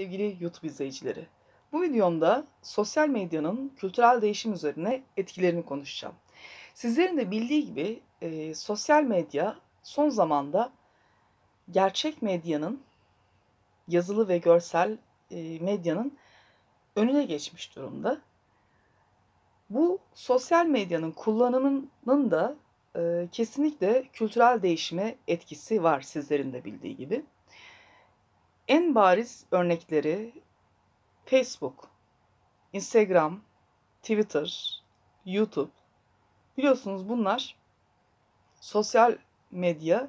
sevgili YouTube izleyicileri. Bu videomda sosyal medyanın kültürel değişim üzerine etkilerini konuşacağım. Sizlerin de bildiği gibi e, sosyal medya son zamanda gerçek medyanın, yazılı ve görsel e, medyanın önüne geçmiş durumda. Bu sosyal medyanın kullanımının da e, kesinlikle kültürel değişime etkisi var sizlerin de bildiği gibi. En bariz örnekleri Facebook, Instagram, Twitter, YouTube. Biliyorsunuz bunlar sosyal medya,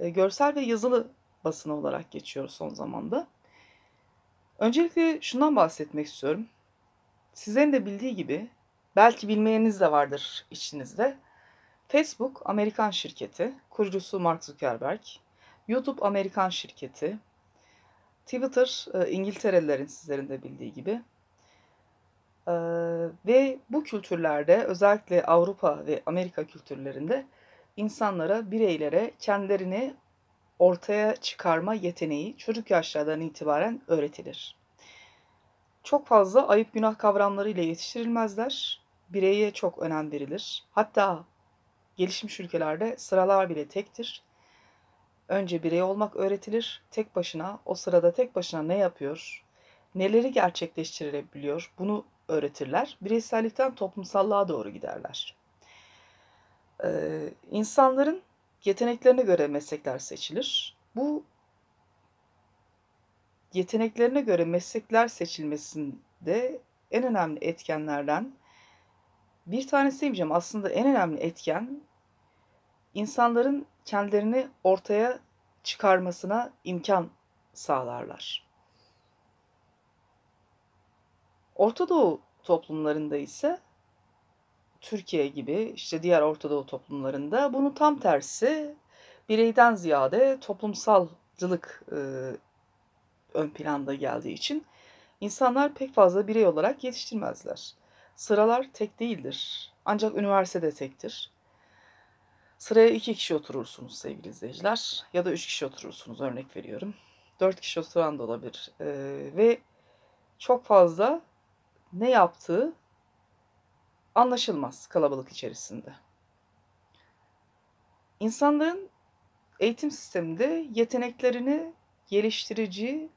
e, görsel ve yazılı basın olarak geçiyor son zamanda. Öncelikle şundan bahsetmek istiyorum. Sizlerin de bildiği gibi, belki bilmeyeniniz de vardır içinizde. Facebook Amerikan şirketi, kurucusu Mark Zuckerberg. YouTube Amerikan şirketi, Twitter e, İngilterelilerin sizlerin de bildiği gibi. E, ve bu kültürlerde özellikle Avrupa ve Amerika kültürlerinde insanlara, bireylere kendilerini ortaya çıkarma yeteneği çocuk yaşlardan itibaren öğretilir. Çok fazla ayıp günah kavramlarıyla yetiştirilmezler. Bireye çok önem verilir. Hatta gelişmiş ülkelerde sıralar bile tektir. Önce birey olmak öğretilir. Tek başına, o sırada tek başına ne yapıyor, neleri gerçekleştirebiliyor, bunu öğretirler. Bireysellikten toplumsallığa doğru giderler. Ee, insanların yeteneklerine göre meslekler seçilir. Bu yeteneklerine göre meslekler seçilmesinde en önemli etkenlerden bir tanesi diyeceğim aslında en önemli etken insanların kendilerini ortaya çıkarmasına imkan sağlarlar. Orta Doğu toplumlarında ise Türkiye gibi işte diğer Orta Doğu toplumlarında bunun tam tersi bireyden ziyade toplumsalcılık e, ön planda geldiği için insanlar pek fazla birey olarak yetiştirmezler. Sıralar tek değildir. Ancak üniversitede tektir. Sıraya iki kişi oturursunuz sevgili izleyiciler ya da üç kişi oturursunuz örnek veriyorum. Dört kişi oturan da olabilir ee, ve çok fazla ne yaptığı anlaşılmaz kalabalık içerisinde. İnsanların eğitim sisteminde yeteneklerini geliştirici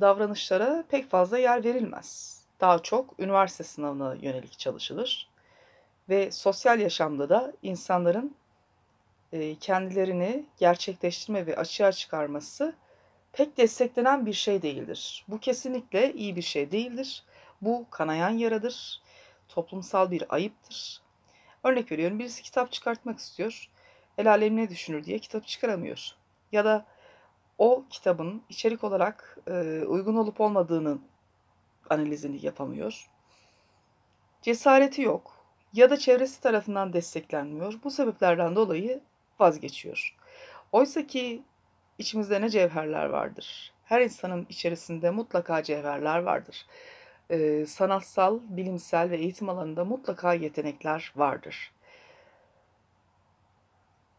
davranışlara pek fazla yer verilmez. Daha çok üniversite sınavına yönelik çalışılır ve sosyal yaşamda da insanların e, kendilerini gerçekleştirme ve açığa çıkarması pek desteklenen bir şey değildir. Bu kesinlikle iyi bir şey değildir. Bu kanayan yaradır. Toplumsal bir ayıptır. Örnek veriyorum birisi kitap çıkartmak istiyor. El alem ne düşünür diye kitap çıkaramıyor. Ya da o kitabın içerik olarak e, uygun olup olmadığının analizini yapamıyor. Cesareti yok ya da çevresi tarafından desteklenmiyor. Bu sebeplerden dolayı vazgeçiyor. Oysa ki içimizde ne cevherler vardır? Her insanın içerisinde mutlaka cevherler vardır. Ee, sanatsal, bilimsel ve eğitim alanında mutlaka yetenekler vardır.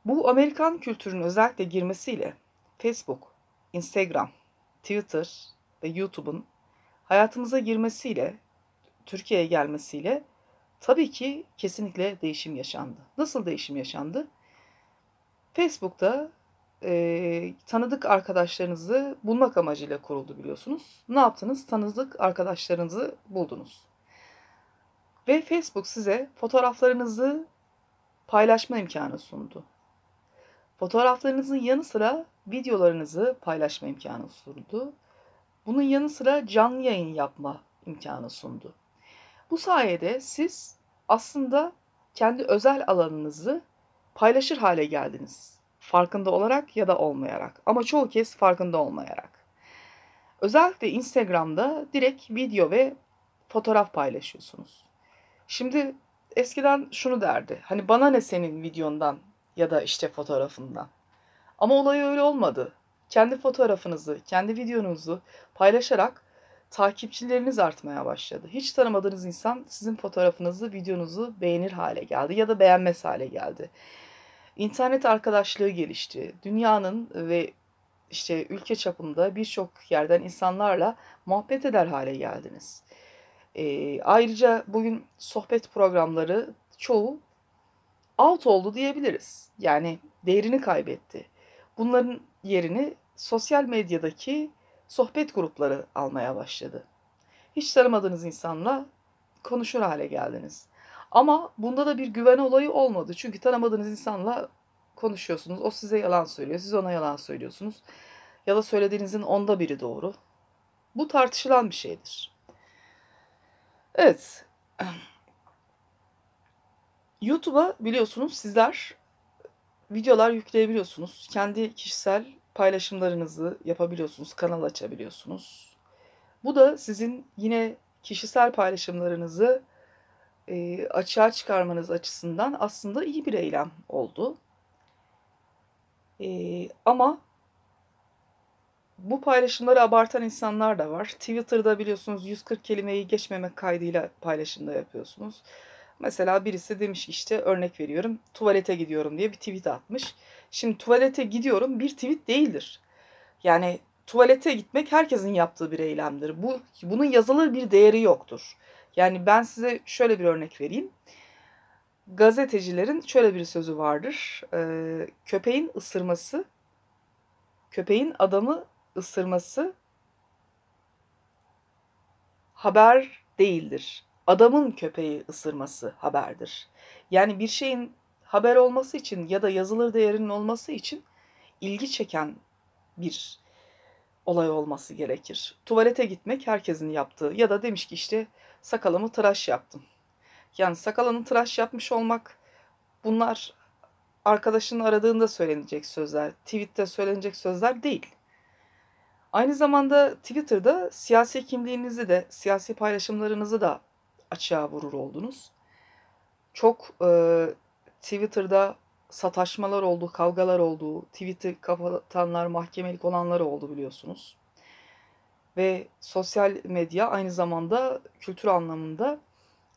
Bu Amerikan kültürünün özellikle girmesiyle Facebook, Instagram, Twitter ve YouTube'un hayatımıza girmesiyle, Türkiye'ye gelmesiyle Tabii ki kesinlikle değişim yaşandı. Nasıl değişim yaşandı? Facebook'ta e, tanıdık arkadaşlarınızı bulmak amacıyla kuruldu biliyorsunuz. Ne yaptınız? Tanıdık arkadaşlarınızı buldunuz. Ve Facebook size fotoğraflarınızı paylaşma imkanı sundu. Fotoğraflarınızın yanı sıra videolarınızı paylaşma imkanı sundu. Bunun yanı sıra canlı yayın yapma imkanı sundu. Bu sayede siz aslında kendi özel alanınızı paylaşır hale geldiniz. Farkında olarak ya da olmayarak ama çoğu kez farkında olmayarak. Özellikle Instagram'da direkt video ve fotoğraf paylaşıyorsunuz. Şimdi eskiden şunu derdi. Hani bana ne senin videondan ya da işte fotoğrafından. Ama olay öyle olmadı. Kendi fotoğrafınızı, kendi videonuzu paylaşarak takipçileriniz artmaya başladı. Hiç tanımadığınız insan sizin fotoğrafınızı, videonuzu beğenir hale geldi ya da beğenmez hale geldi. İnternet arkadaşlığı gelişti. Dünyanın ve işte ülke çapında birçok yerden insanlarla muhabbet eder hale geldiniz. E, ayrıca bugün sohbet programları çoğu out oldu diyebiliriz. Yani değerini kaybetti. Bunların yerini sosyal medyadaki sohbet grupları almaya başladı. Hiç tanımadığınız insanla konuşur hale geldiniz. Ama bunda da bir güven olayı olmadı. Çünkü tanımadığınız insanla konuşuyorsunuz. O size yalan söylüyor, siz ona yalan söylüyorsunuz. Ya da söylediğinizin onda biri doğru. Bu tartışılan bir şeydir. Evet. YouTube'a biliyorsunuz sizler videolar yükleyebiliyorsunuz. Kendi kişisel paylaşımlarınızı yapabiliyorsunuz, kanal açabiliyorsunuz. Bu da sizin yine kişisel paylaşımlarınızı e, açığa çıkarmanız açısından aslında iyi bir eylem oldu. E, ama bu paylaşımları abartan insanlar da var. Twitter'da biliyorsunuz 140 kelimeyi geçmemek kaydıyla paylaşımda yapıyorsunuz. Mesela birisi demiş işte örnek veriyorum tuvalete gidiyorum diye bir tweet atmış. Şimdi tuvalete gidiyorum bir tweet değildir. Yani tuvalete gitmek herkesin yaptığı bir eylemdir. Bu bunun yazılı bir değeri yoktur. Yani ben size şöyle bir örnek vereyim. Gazetecilerin şöyle bir sözü vardır. Ee, köpeğin ısırması, köpeğin adamı ısırması haber değildir. Adamın köpeği ısırması haberdir. Yani bir şeyin haber olması için ya da yazılır değerinin olması için ilgi çeken bir olay olması gerekir. Tuvalete gitmek herkesin yaptığı ya da demiş ki işte sakalımı tıraş yaptım. Yani sakalını tıraş yapmış olmak bunlar arkadaşının aradığında söylenecek sözler, tweette söylenecek sözler değil. Aynı zamanda Twitter'da siyasi kimliğinizi de, siyasi paylaşımlarınızı da açığa vurur oldunuz. Çok e, Twitter'da sataşmalar oldu, kavgalar oldu, tweet'i kapatanlar, mahkemelik olanlar oldu biliyorsunuz. Ve sosyal medya aynı zamanda kültür anlamında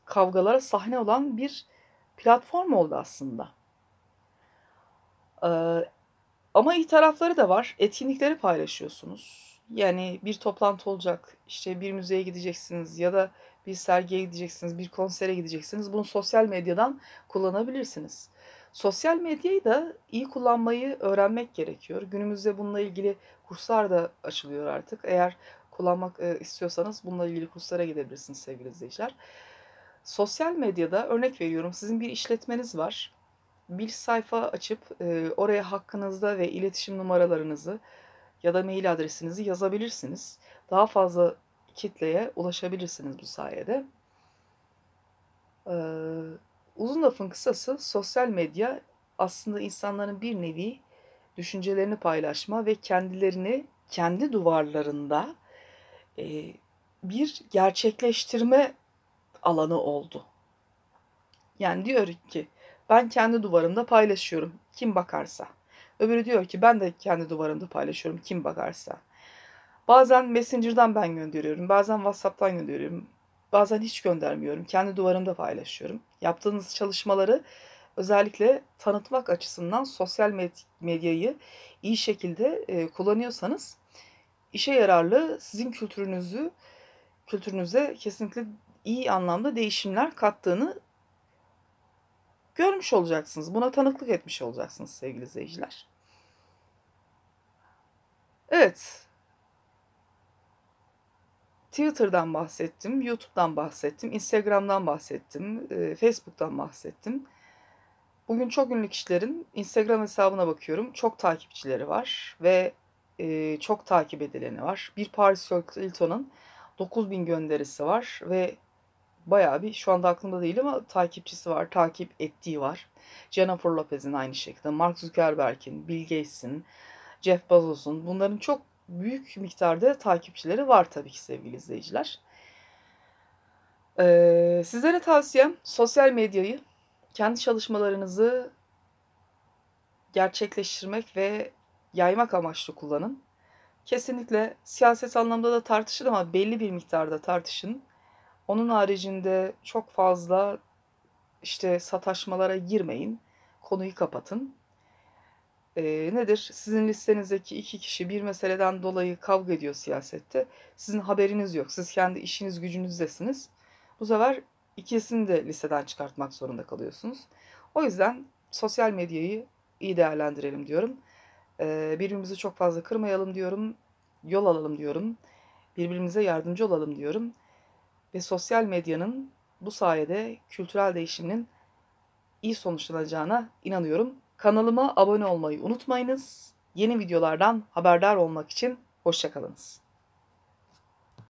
kavgalara sahne olan bir platform oldu aslında. Ee, ama iyi tarafları da var. Etkinlikleri paylaşıyorsunuz. Yani bir toplantı olacak, işte bir müzeye gideceksiniz ya da bir sergiye gideceksiniz, bir konsere gideceksiniz. Bunu sosyal medyadan kullanabilirsiniz. Sosyal medyayı da iyi kullanmayı öğrenmek gerekiyor. Günümüzde bununla ilgili kurslar da açılıyor artık. Eğer kullanmak e, istiyorsanız bununla ilgili kurslara gidebilirsiniz sevgili izleyiciler. Sosyal medyada örnek veriyorum sizin bir işletmeniz var. Bir sayfa açıp e, oraya hakkınızda ve iletişim numaralarınızı ya da mail adresinizi yazabilirsiniz. Daha fazla kitleye ulaşabilirsiniz bu sayede. Ee, uzun lafın kısası sosyal medya aslında insanların bir nevi düşüncelerini paylaşma ve kendilerini kendi duvarlarında e, bir gerçekleştirme alanı oldu. Yani diyor ki ben kendi duvarımda paylaşıyorum kim bakarsa. Öbürü diyor ki ben de kendi duvarımda paylaşıyorum kim bakarsa. Bazen Messenger'dan ben gönderiyorum, bazen WhatsApp'tan gönderiyorum, bazen hiç göndermiyorum. Kendi duvarımda paylaşıyorum. Yaptığınız çalışmaları özellikle tanıtmak açısından sosyal med- medyayı iyi şekilde e, kullanıyorsanız işe yararlı sizin kültürünüzü kültürünüze kesinlikle iyi anlamda değişimler kattığını görmüş olacaksınız. Buna tanıklık etmiş olacaksınız sevgili izleyiciler. Evet, Twitter'dan bahsettim, YouTube'dan bahsettim, Instagram'dan bahsettim, e, Facebook'tan bahsettim. Bugün çok ünlü kişilerin Instagram hesabına bakıyorum. Çok takipçileri var ve e, çok takip edileni var. Bir Paris Hilton'un 9000 gönderisi var ve bayağı bir şu anda aklımda değil ama takipçisi var, takip ettiği var. Jennifer Lopez'in aynı şekilde, Mark Zuckerberg'in, Bill Gates'in, Jeff Bezos'un bunların çok büyük miktarda takipçileri var tabii ki sevgili izleyiciler. Ee, sizlere tavsiyem sosyal medyayı, kendi çalışmalarınızı gerçekleştirmek ve yaymak amaçlı kullanın. Kesinlikle siyaset anlamda da tartışın ama belli bir miktarda tartışın. Onun haricinde çok fazla işte sataşmalara girmeyin. Konuyu kapatın e, nedir? Sizin listenizdeki iki kişi bir meseleden dolayı kavga ediyor siyasette. Sizin haberiniz yok. Siz kendi işiniz gücünüzdesiniz. Bu sefer ikisini de listeden çıkartmak zorunda kalıyorsunuz. O yüzden sosyal medyayı iyi değerlendirelim diyorum. E, birbirimizi çok fazla kırmayalım diyorum. Yol alalım diyorum. Birbirimize yardımcı olalım diyorum. Ve sosyal medyanın bu sayede kültürel değişimin iyi sonuçlanacağına inanıyorum. Kanalıma abone olmayı unutmayınız. Yeni videolardan haberdar olmak için hoşçakalınız.